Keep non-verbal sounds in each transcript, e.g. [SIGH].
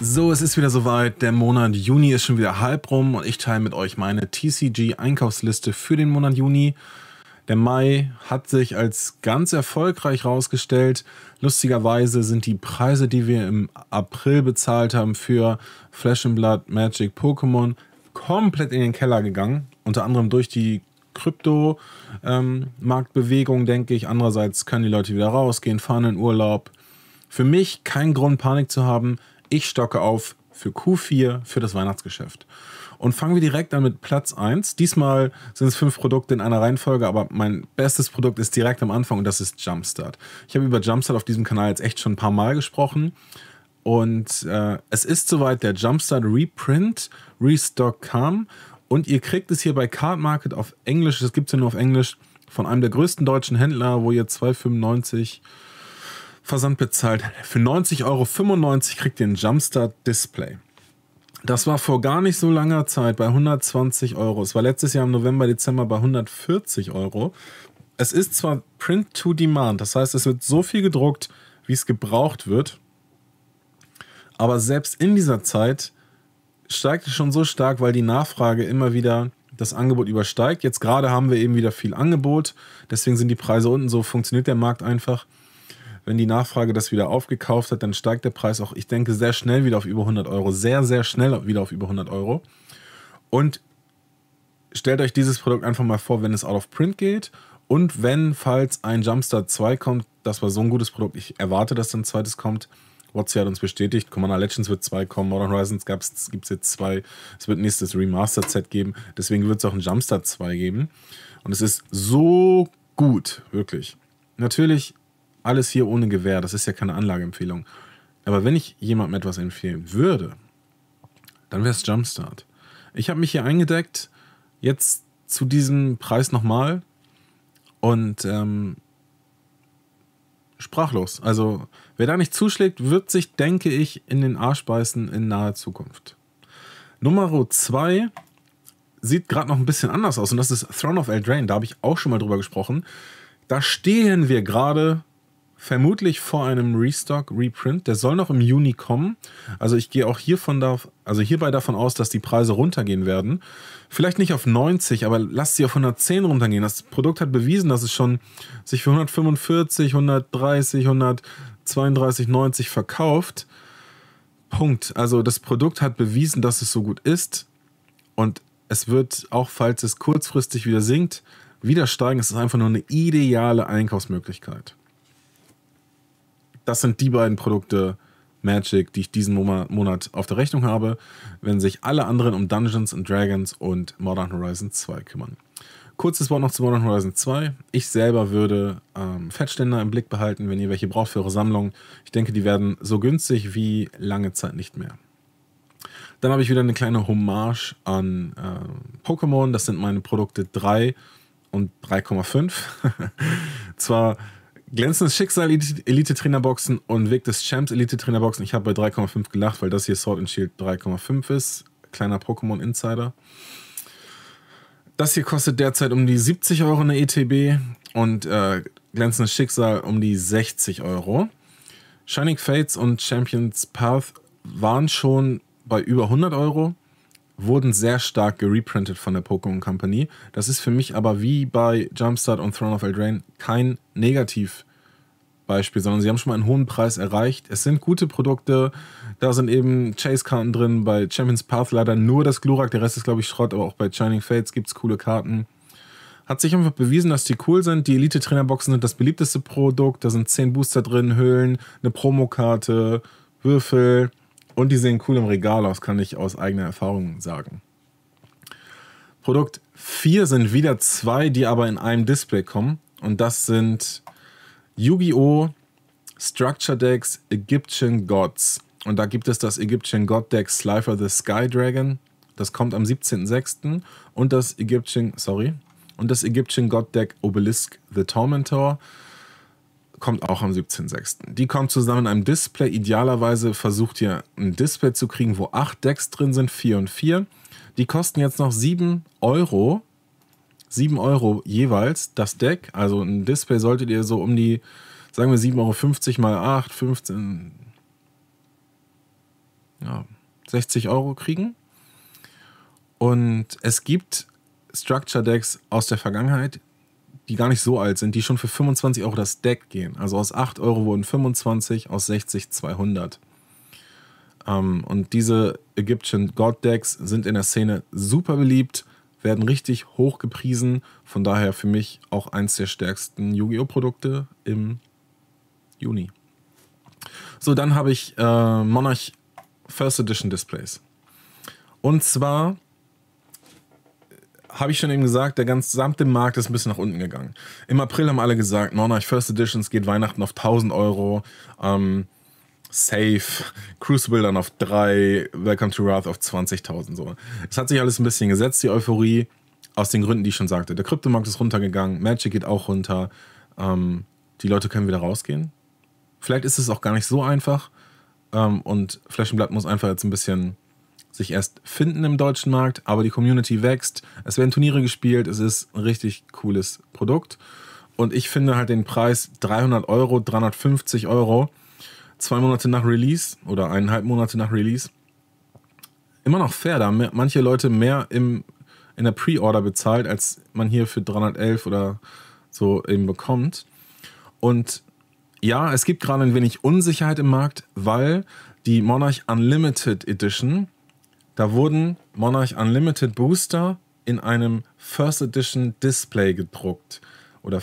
So, es ist wieder soweit. Der Monat Juni ist schon wieder halb rum und ich teile mit euch meine TCG-Einkaufsliste für den Monat Juni. Der Mai hat sich als ganz erfolgreich herausgestellt. Lustigerweise sind die Preise, die wir im April bezahlt haben für Flash and Blood, Magic, Pokémon, komplett in den Keller gegangen. Unter anderem durch die Krypto-Marktbewegung, ähm, denke ich. Andererseits können die Leute wieder rausgehen, fahren in Urlaub. Für mich kein Grund, Panik zu haben. Ich stocke auf für Q4 für das Weihnachtsgeschäft. Und fangen wir direkt an mit Platz 1. Diesmal sind es fünf Produkte in einer Reihenfolge, aber mein bestes Produkt ist direkt am Anfang und das ist Jumpstart. Ich habe über Jumpstart auf diesem Kanal jetzt echt schon ein paar Mal gesprochen. Und äh, es ist soweit der Jumpstart Reprint, Restock kam. Und ihr kriegt es hier bei Card Market auf Englisch, das gibt es ja nur auf Englisch, von einem der größten deutschen Händler, wo ihr 2,95 Euro Versand bezahlt. Für 90,95 Euro kriegt ihr ein Jumpstart Display. Das war vor gar nicht so langer Zeit bei 120 Euro. Es war letztes Jahr im November, Dezember bei 140 Euro. Es ist zwar Print to Demand, das heißt, es wird so viel gedruckt, wie es gebraucht wird. Aber selbst in dieser Zeit steigt es schon so stark, weil die Nachfrage immer wieder das Angebot übersteigt. Jetzt gerade haben wir eben wieder viel Angebot, deswegen sind die Preise unten, so funktioniert der Markt einfach. Wenn die Nachfrage das wieder aufgekauft hat, dann steigt der Preis auch, ich denke, sehr schnell wieder auf über 100 Euro. Sehr, sehr schnell wieder auf über 100 Euro. Und stellt euch dieses Produkt einfach mal vor, wenn es out of print geht und wenn, falls ein Jumpstart 2 kommt, das war so ein gutes Produkt, ich erwarte, dass dann ein zweites kommt. WhatsApp hat uns bestätigt, Commander Legends wird 2 kommen, Modern Horizons gibt es jetzt 2, es wird nächstes Remastered-Set geben, deswegen wird es auch ein Jumpstart 2 geben. Und es ist so gut, wirklich. Natürlich alles hier ohne Gewähr, das ist ja keine Anlageempfehlung. Aber wenn ich jemandem etwas empfehlen würde, dann wäre es Jumpstart. Ich habe mich hier eingedeckt, jetzt zu diesem Preis nochmal und ähm, sprachlos. Also wer da nicht zuschlägt, wird sich, denke ich, in den Arsch beißen in naher Zukunft. Nummer 2 sieht gerade noch ein bisschen anders aus und das ist Throne of Eldraine. Da habe ich auch schon mal drüber gesprochen. Da stehen wir gerade vermutlich vor einem Restock, Reprint. Der soll noch im Juni kommen. Also ich gehe auch hiervon da, also hierbei davon aus, dass die Preise runtergehen werden. Vielleicht nicht auf 90, aber lasst sie auf 110 runtergehen. Das Produkt hat bewiesen, dass es schon sich für 145, 130, 132, 90 verkauft. Punkt. Also das Produkt hat bewiesen, dass es so gut ist. Und es wird, auch falls es kurzfristig wieder sinkt, wieder steigen. Es ist einfach nur eine ideale Einkaufsmöglichkeit das sind die beiden Produkte Magic, die ich diesen Monat auf der Rechnung habe, wenn sich alle anderen um Dungeons and Dragons und Modern Horizon 2 kümmern. Kurzes Wort noch zu Modern Horizon 2. Ich selber würde ähm, Fettständer im Blick behalten, wenn ihr welche braucht für eure Sammlung. Ich denke, die werden so günstig wie lange Zeit nicht mehr. Dann habe ich wieder eine kleine Hommage an äh, Pokémon. Das sind meine Produkte 3 und 3,5. [LAUGHS] Zwar Glänzendes Schicksal Elite-Trainerboxen und Weg des Champs Elite-Trainerboxen. Ich habe bei 3,5 gelacht, weil das hier Sword and Shield 3,5 ist. Kleiner Pokémon-Insider. Das hier kostet derzeit um die 70 Euro eine ETB und äh, Glänzendes Schicksal um die 60 Euro. Shining Fates und Champions Path waren schon bei über 100 Euro wurden sehr stark gereprintet von der Pokémon Company. Das ist für mich aber wie bei Jumpstart und Throne of Eldraine kein Negativbeispiel, sondern sie haben schon mal einen hohen Preis erreicht. Es sind gute Produkte, da sind eben Chase-Karten drin, bei Champions Path leider nur das Glurak, der Rest ist glaube ich Schrott, aber auch bei Shining Fates gibt es coole Karten. Hat sich einfach bewiesen, dass die cool sind. Die Elite-Trainerboxen sind das beliebteste Produkt, da sind 10 Booster drin, Höhlen, eine Promokarte, Würfel, und die sehen cool im Regal aus, kann ich aus eigener Erfahrung sagen. Produkt 4 sind wieder zwei, die aber in einem Display kommen. Und das sind Yu-Gi-Oh! Structure Decks Egyptian Gods. Und da gibt es das Egyptian God Deck Slifer the Sky Dragon. Das kommt am 17.06. Und das Egyptian, sorry, und das Egyptian God Deck Obelisk the Tormentor kommt auch am 17.06. Die kommt zusammen in einem Display. Idealerweise versucht ihr ein Display zu kriegen, wo acht Decks drin sind, vier und vier. Die kosten jetzt noch 7 Euro. 7 Euro jeweils das Deck. Also ein Display solltet ihr so um die, sagen wir 7,50 Euro mal 8, 15, ja, 60 Euro kriegen. Und es gibt Structure Decks aus der Vergangenheit, die gar nicht so alt sind, die schon für 25 Euro das Deck gehen. Also aus 8 Euro wurden 25, aus 60 200. Ähm, und diese Egyptian God Decks sind in der Szene super beliebt, werden richtig hoch gepriesen. Von daher für mich auch eins der stärksten Yu-Gi-Oh! Produkte im Juni. So, dann habe ich äh, Monarch First Edition Displays. Und zwar habe ich schon eben gesagt, der gesamte Markt ist ein bisschen nach unten gegangen. Im April haben alle gesagt, Monarch First Editions geht Weihnachten auf 1000 Euro, ähm, Safe, Crucible dann auf 3, Welcome to Wrath auf 20.000. So. Es hat sich alles ein bisschen gesetzt, die Euphorie, aus den Gründen, die ich schon sagte. Der Kryptomarkt ist runtergegangen, Magic geht auch runter, ähm, die Leute können wieder rausgehen. Vielleicht ist es auch gar nicht so einfach ähm, und Flash Blood muss einfach jetzt ein bisschen sich erst finden im deutschen Markt, aber die Community wächst, es werden Turniere gespielt, es ist ein richtig cooles Produkt. Und ich finde halt den Preis 300 Euro, 350 Euro, zwei Monate nach Release oder eineinhalb Monate nach Release, immer noch fair, da haben manche Leute mehr im, in der Pre-Order bezahlt, als man hier für 311 oder so eben bekommt. Und ja, es gibt gerade ein wenig Unsicherheit im Markt, weil die Monarch Unlimited Edition da wurden Monarch Unlimited Booster in einem First Edition Display gedruckt oder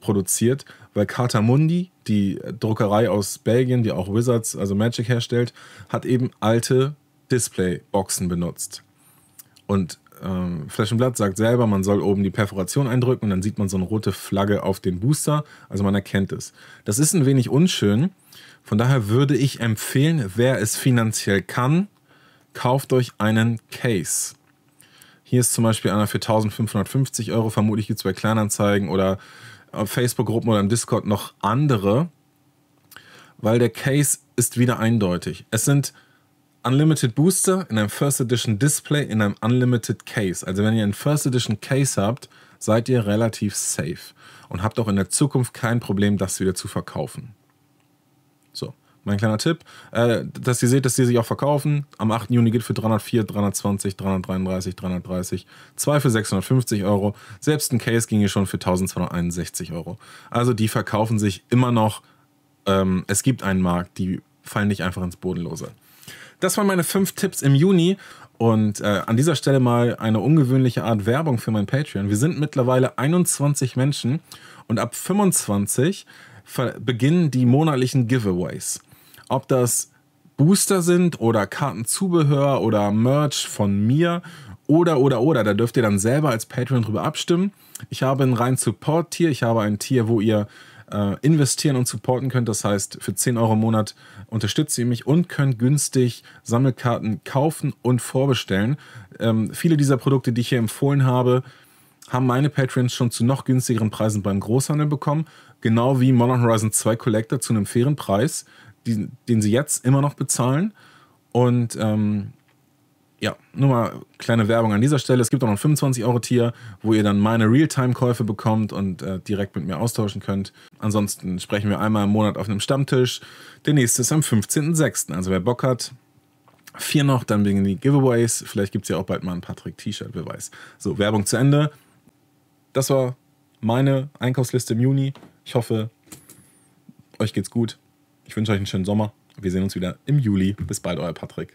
produziert, weil Katamundi, die Druckerei aus Belgien, die auch Wizards, also Magic herstellt, hat eben alte Displayboxen benutzt. Und ähm, Blood sagt selber, man soll oben die Perforation eindrücken und dann sieht man so eine rote Flagge auf dem Booster. Also man erkennt es. Das ist ein wenig unschön. Von daher würde ich empfehlen, wer es finanziell kann, kauft euch einen Case. Hier ist zum Beispiel einer für 1550 Euro. Vermutlich gibt es bei Kleinanzeigen oder Facebook-Gruppen oder im Discord noch andere, weil der Case ist wieder eindeutig. Es sind Unlimited Booster in einem First Edition Display in einem Unlimited Case. Also wenn ihr einen First Edition Case habt, seid ihr relativ safe und habt auch in der Zukunft kein Problem, das wieder zu verkaufen mein kleiner Tipp, äh, dass ihr seht, dass die sich auch verkaufen. Am 8. Juni geht für 304, 320, 333, 330, 2 für 650 Euro. Selbst ein Case ging hier schon für 1261 Euro. Also die verkaufen sich immer noch. Ähm, es gibt einen Markt, die fallen nicht einfach ins Bodenlose. Das waren meine fünf Tipps im Juni. Und äh, an dieser Stelle mal eine ungewöhnliche Art Werbung für mein Patreon. Wir sind mittlerweile 21 Menschen und ab 25 beginnen die monatlichen Giveaways ob das Booster sind oder Kartenzubehör oder Merch von mir oder, oder, oder. Da dürft ihr dann selber als Patreon drüber abstimmen. Ich habe ein rein Support-Tier. Ich habe ein Tier, wo ihr äh, investieren und supporten könnt. Das heißt, für 10 Euro im Monat unterstützt ihr mich und könnt günstig Sammelkarten kaufen und vorbestellen. Ähm, viele dieser Produkte, die ich hier empfohlen habe, haben meine Patreons schon zu noch günstigeren Preisen beim Großhandel bekommen. Genau wie Modern Horizon 2 Collector zu einem fairen Preis die, den sie jetzt immer noch bezahlen. Und ähm, ja, nur mal kleine Werbung an dieser Stelle. Es gibt auch noch ein 25-Euro-Tier, wo ihr dann meine Realtime-Käufe bekommt und äh, direkt mit mir austauschen könnt. Ansonsten sprechen wir einmal im Monat auf einem Stammtisch. Der nächste ist am 15.06. Also wer Bock hat, vier noch, dann wegen die Giveaways. Vielleicht gibt es ja auch bald mal ein Patrick-T-Shirt, wer weiß. So, Werbung zu Ende. Das war meine Einkaufsliste im Juni. Ich hoffe, euch geht's gut. Ich wünsche euch einen schönen Sommer. Wir sehen uns wieder im Juli. Bis bald, euer Patrick.